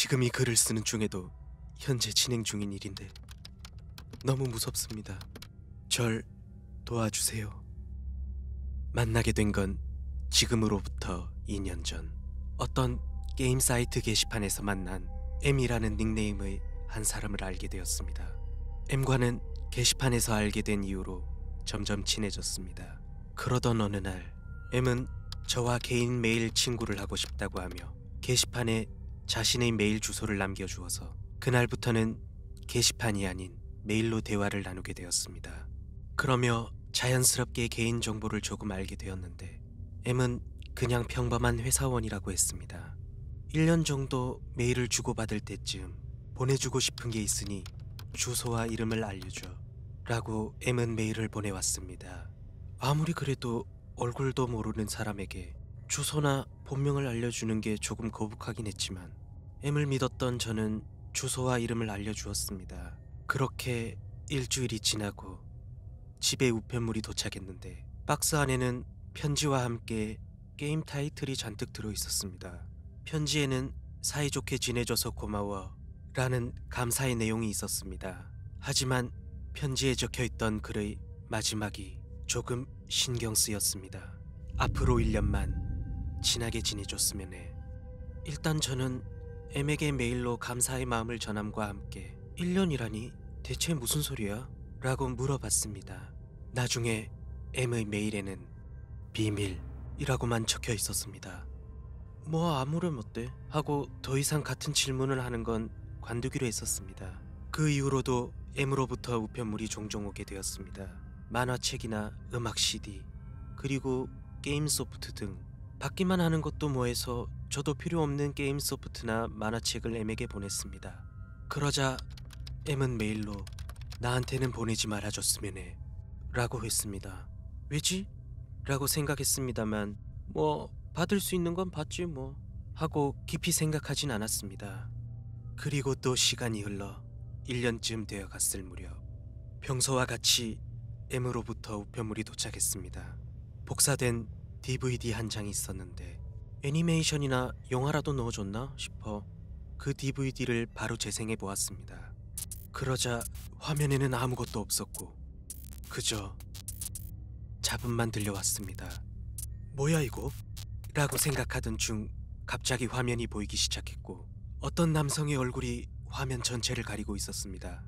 지금 이 글을 쓰는 중에도 현재 진행 중인 일인데 너무 무섭습니다. 절 도와주세요. 만나게 된 건 지금으로부터 2년 전 어떤 게임 사이트 게시판에서 만난 M이라는 닉네임의 한 사람을 알게 되었습니다. M과는 게시판에서 알게 된 이후로 점점 친해졌습니다. 그러던 어느 날 M은 저와 개인 메일 친구를 하고 싶다고 하며 게시판에 자신의 메일 주소를 남겨주어서 그날부터는 게시판이 아닌 메일로 대화를 나누게 되었습니다. 그러며 자연스럽게 개인 정보를 조금 알게 되었는데 M은 그냥 평범한 회사원이라고 했습니다. 1년 정도 메일을 주고받을 때쯤 보내주고 싶은 게 있으니 주소와 이름을 알려줘. 라고 M은 메일을 보내왔습니다. 아무리 그래도 얼굴도 모르는 사람에게 주소나 본명을 알려주는 게 조금 거북하긴 했지만 M을 믿었던 저는 주소와 이름을 알려주었습니다. 그렇게 일주일이 지나고 집에 우편물이 도착했는데 박스 안에는 편지와 함께 게임 타이틀이 잔뜩 들어 있었습니다. 편지에는 사이좋게 지내줘서 고마워 라는 감사의 내용이 있었습니다. 하지만 편지에 적혀 있던 글의 마지막이 조금 신경 쓰였습니다. 앞으로 1년만 친하게 지내줬으면 해. 일단 저는 M에게 메일로 감사의 마음을 전함과 함께 1년이라니 대체 무슨 소리야? 라고 물어봤습니다. 나중에 M의 메일에는 비밀이라고만 적혀 있었습니다. 뭐 아무렴 어때? 하고 더 이상 같은 질문을 하는 건 관두기로 했었습니다. 그 이후로도 M으로부터 우편물이 종종 오게 되었습니다. 만화책이나 음악 CD, 그리고 게임 소프트 등 받기만 하는 것도 뭐해서 저도 필요 없는 게임 소프트나 만화책을 M에게 보냈습니다. 그러자 M은 메일로 나한테는 보내지 말아줬으면 해 라고 했습니다. 왜지? 라고 생각했습니다만 뭐 받을 수 있는 건 받지 뭐 하고 깊이 생각하진 않았습니다. 그리고 또 시간이 흘러 1년쯤 되어 갔을 무렵 평소와 같이 M으로부터 우편물이 도착했습니다. 복사된 DVD 한 장 있었는데 애니메이션이나 영화라도 넣어줬나 싶어 그 DVD를 바로 재생해 보았습니다. 그러자 화면에는 아무것도 없었고 그저 잡음만 들려왔습니다. 뭐야 이거? 라고 생각하던 중 갑자기 화면이 보이기 시작했고 어떤 남성의 얼굴이 화면 전체를 가리고 있었습니다.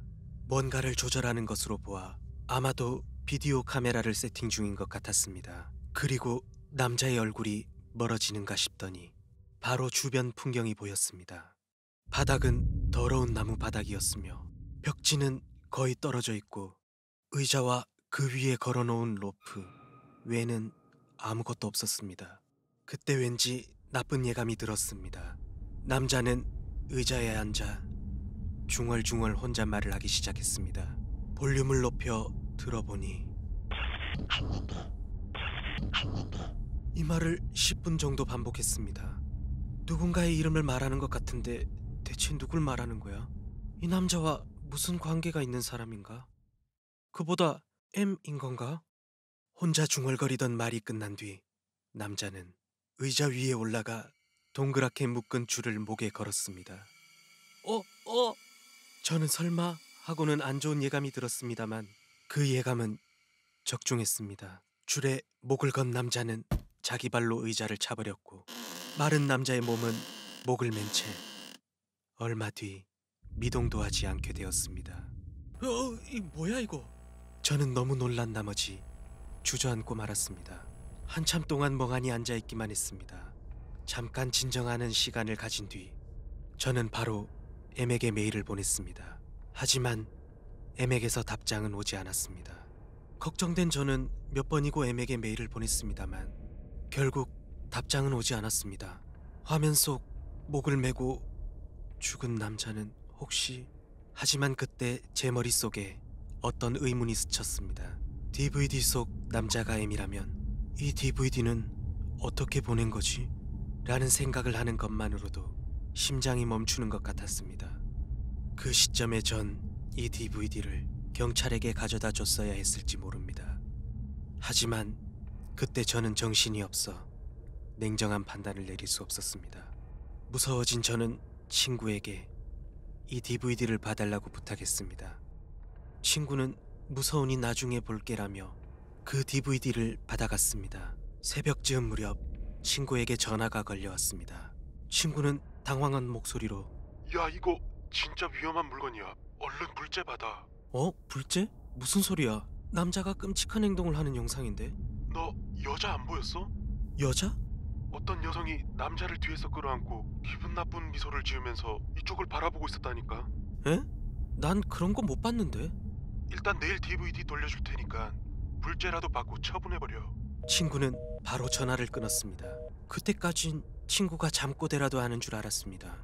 뭔가를 조절하는 것으로 보아 아마도 비디오 카메라를 세팅 중인 것 같았습니다. 그리고 남자의 얼굴이 멀어지는가 싶더니 바로 주변 풍경이 보였습니다. 바닥은 더러운 나무 바닥이었으며 벽지는 거의 떨어져 있고 의자와 그 위에 걸어놓은 로프 외에는 아무것도 없었습니다. 그때 왠지 나쁜 예감이 들었습니다. 남자는 의자에 앉아 중얼중얼 혼잣말을 하기 시작했습니다. 볼륨을 높여 들어보니 죽는다. 죽는다. 이 말을 10분 정도 반복했습니다. 누군가의 이름을 말하는 것 같은데 대체 누굴 말하는 거야? 이 남자와 무슨 관계가 있는 사람인가? 그보다 M인 건가? 혼자 중얼거리던 말이 끝난 뒤 남자는 의자 위에 올라가 동그랗게 묶은 줄을 목에 걸었습니다. 어, 어! 저는 설마 하고는 안 좋은 예감이 들었습니다만 그 예감은 적중했습니다. 줄에 목을 건 남자는 자기 발로 의자를 차버렸고 마른 남자의 몸은 목을 맨 채 얼마 뒤 미동도 하지 않게 되었습니다. 어, 이 뭐야 이거? 저는 너무 놀란 나머지 주저앉고 말았습니다. 한참 동안 멍하니 앉아 있기만 했습니다. 잠깐 진정하는 시간을 가진 뒤 저는 바로 M에게 메일을 보냈습니다. 하지만 M에게서 답장은 오지 않았습니다. 걱정된 저는 몇 번이고 M에게 메일을 보냈습니다만 결국 답장은 오지 않았습니다. 화면 속 목을 메고 죽은 남자는 혹시 하지만 그때 제 머릿속에 어떤 의문이 스쳤습니다. DVD 속 남자가 M이라면 이 DVD는 어떻게 보낸 거지? 라는 생각을 하는 것만으로도 심장이 멈추는 것 같았습니다. 그 시점에 전 이 DVD를 경찰에게 가져다 줬어야 했을지 모릅니다. 하지만 그때 저는 정신이 없어 냉정한 판단을 내릴 수 없었습니다. 무서워진 저는 친구에게 이 DVD를 봐달라고 부탁했습니다. 친구는 무서우니 나중에 볼게라며 그 DVD를 받아갔습니다. 새벽쯤 무렵 친구에게 전화가 걸려왔습니다. 친구는 당황한 목소리로 야 이거 진짜 위험한 물건이야. 얼른 불제 받아. 어? 불제? 무슨 소리야? 남자가 끔찍한 행동을 하는 영상인데? 너 여자 안 보였어? 여자? 어떤 여성이 남자를 뒤에서 끌어안고 기분 나쁜 미소를 지으면서 이쪽을 바라보고 있었다니까. 에? 난 그런 거 못 봤는데. 일단 내일 DVD 돌려줄 테니까 불제라도 받고 처분해버려. 친구는 바로 전화를 끊었습니다. 그때까진 친구가 잠꼬대라도 하는 줄 알았습니다.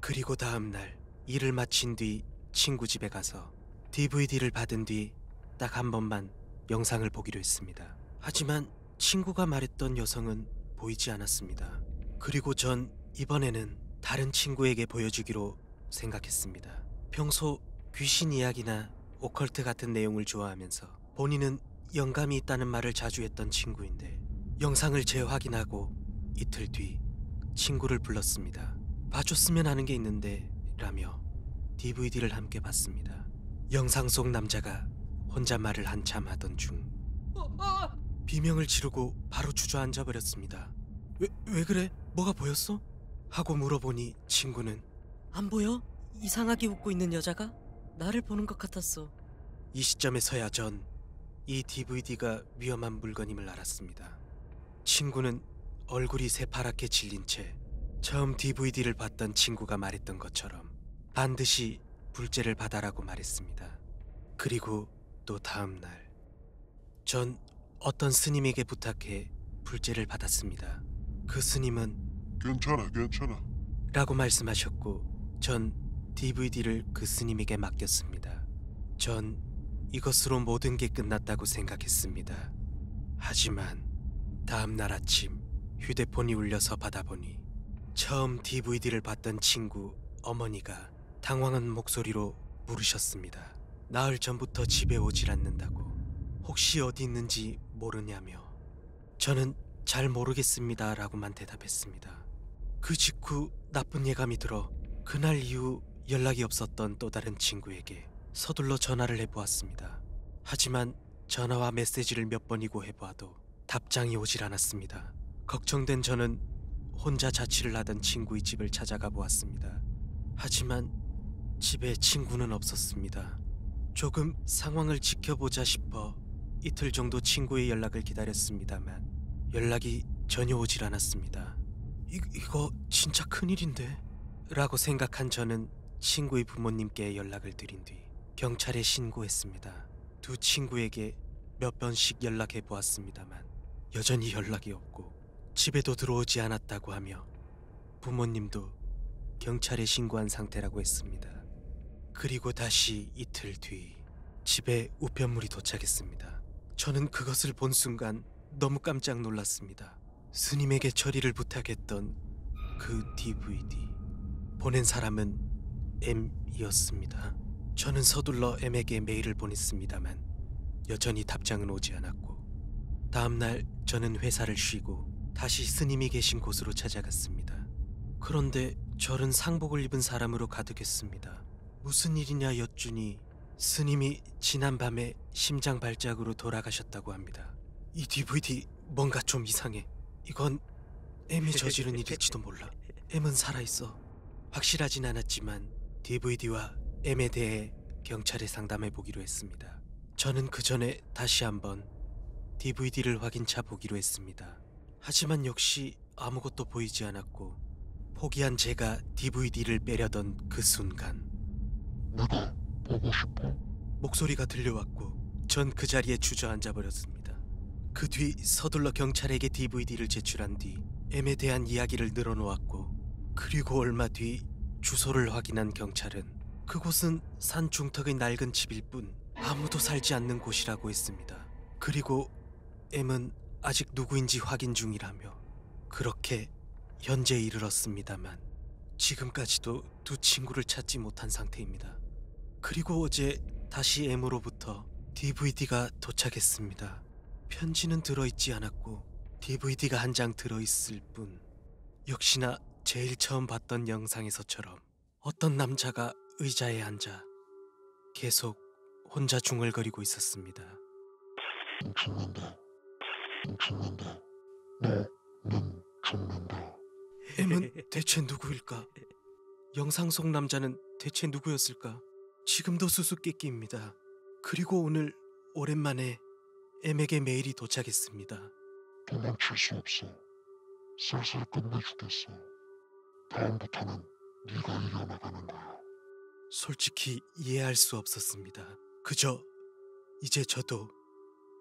그리고 다음 날 일을 마친 뒤 친구 집에 가서 DVD를 받은 뒤 딱 한 번만 영상을 보기로 했습니다. 하지만 친구가 말했던 여성은 보이지 않았습니다. 그리고 전 이번에는 다른 친구에게 보여주기로 생각했습니다. 평소 귀신 이야기나 오컬트 같은 내용을 좋아하면서 본인은 영감이 있다는 말을 자주 했던 친구인데 영상을 재확인하고 이틀 뒤 친구를 불렀습니다. 봐줬으면 하는 게 있는데 라며 DVD를 함께 봤습니다. 영상 속 남자가 혼자 말을 한참 하던 중 어, 어! 비명을 지르고 바로 주저앉아 버렸습니다. 왜, 왜 그래? 뭐가 보였어? 하고 물어보니 친구는 안 보여? 이상하게 웃고 있는 여자가 나를 보는 것 같았어. 이 시점에서야 전 이 DVD가 위험한 물건임을 알았습니다. 친구는 얼굴이 새파랗게 질린 채 처음 DVD를 봤던 친구가 말했던 것처럼 반드시 불제를 받아라고 말했습니다. 그리고 또 다음 날, 전 어떤 스님에게 부탁해 불제를 받았습니다. 그 스님은 괜찮아, 괜찮아. 라고 말씀하셨고 전 DVD를 그 스님에게 맡겼습니다. 전 이것으로 모든 게 끝났다고 생각했습니다. 하지만 다음 날 아침 휴대폰이 울려서 받아보니 처음 DVD를 봤던 친구 어머니가 당황한 목소리로 물으셨습니다. 나흘 전부터 집에 오질 않는다고 혹시 어디 있는지 모르냐며 저는 잘 모르겠습니다 라고만 대답했습니다. 그 직후 나쁜 예감이 들어 그날 이후 연락이 없었던 또 다른 친구에게 서둘러 전화를 해보았습니다. 하지만 전화와 메시지를 몇 번이고 해보아도 답장이 오질 않았습니다. 걱정된 저는 혼자 자취를 하던 친구의 집을 찾아가 보았습니다. 하지만 집에 친구는 없었습니다. 조금 상황을 지켜보자 싶어 이틀 정도 친구의 연락을 기다렸습니다만 연락이 전혀 오질 않았습니다. 이, 이거 진짜 큰일인데? 라고 생각한 저는 친구의 부모님께 연락을 드린 뒤 경찰에 신고했습니다. 두 친구에게 몇 번씩 연락해 보았습니다만 여전히 연락이 없고 집에도 들어오지 않았다고 하며 부모님도 경찰에 신고한 상태라고 했습니다. 그리고 다시 이틀 뒤 집에 우편물이 도착했습니다. 저는 그것을 본 순간 너무 깜짝 놀랐습니다. 스님에게 처리를 부탁했던 그 DVD. 보낸 사람은 M이었습니다. 저는 서둘러 M에게 메일을 보냈습니다만 여전히 답장은 오지 않았고 다음날 저는 회사를 쉬고 다시 스님이 계신 곳으로 찾아갔습니다. 그런데 절은 상복을 입은 사람으로 가득했습니다. 무슨 일이냐 여쭈니 스님이 지난밤에 심장 발작으로 돌아가셨다고 합니다. 이 DVD 뭔가 좀 이상해. 이건 M이 저지른 일일지도 몰라. M은 살아있어. 확실하진 않았지만 DVD와 M에 대해 경찰에 상담해 보기로 했습니다. 저는 그 전에 다시 한번 DVD를 확인차 보기로 했습니다. 하지만 역시 아무것도 보이지 않았고 포기한 제가 DVD를 빼려던 그 순간 누구? 보고 싶어. 목소리가 들려왔고 전 그 자리에 주저앉아 버렸습니다. 그 뒤 서둘러 경찰에게 DVD를 제출한 뒤 M에 대한 이야기를 늘어놓았고 그리고 얼마 뒤 주소를 확인한 경찰은 그곳은 산 중턱의 낡은 집일 뿐 아무도 살지 않는 곳이라고 했습니다. 그리고 M은 아직 누구인지 확인 중이라며 그렇게 현재 이르렀습니다만 지금까지도 두 친구를 찾지 못한 상태입니다. 그리고 어제 다시 M으로부터 DVD가 도착했습니다. 편지는 들어있지 않았고 DVD가 한 장 들어있을 뿐 역시나 제일 처음 봤던 영상에서처럼 어떤 남자가 의자에 앉아 계속 혼자 중얼거리고 있었습니다. 눈 죽는다. 눈 죽는다. 내눈 죽는다. M은 대체 누구일까? 영상 속 남자는 대체 누구였을까? 지금도 수수께끼입니다. 그리고 오늘 오랜만에 M에게 메일이 도착했습니다. 도망칠 수 없어. 슬슬 끝내주겠어. 다음부터는 네가 이겨나가는 거야. 솔직히 이해할 수 없었습니다. 그저 이제 저도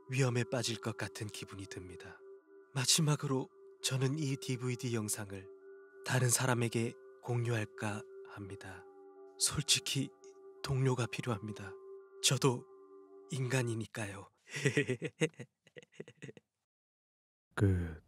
위험에 빠질 것 같은 기분이 듭니다. 마지막으로 저는 이 DVD 영상을 다른 사람에게 공유할까 합니다. 솔직히 동료가 필요합니다. 저도 인간이니까요. 그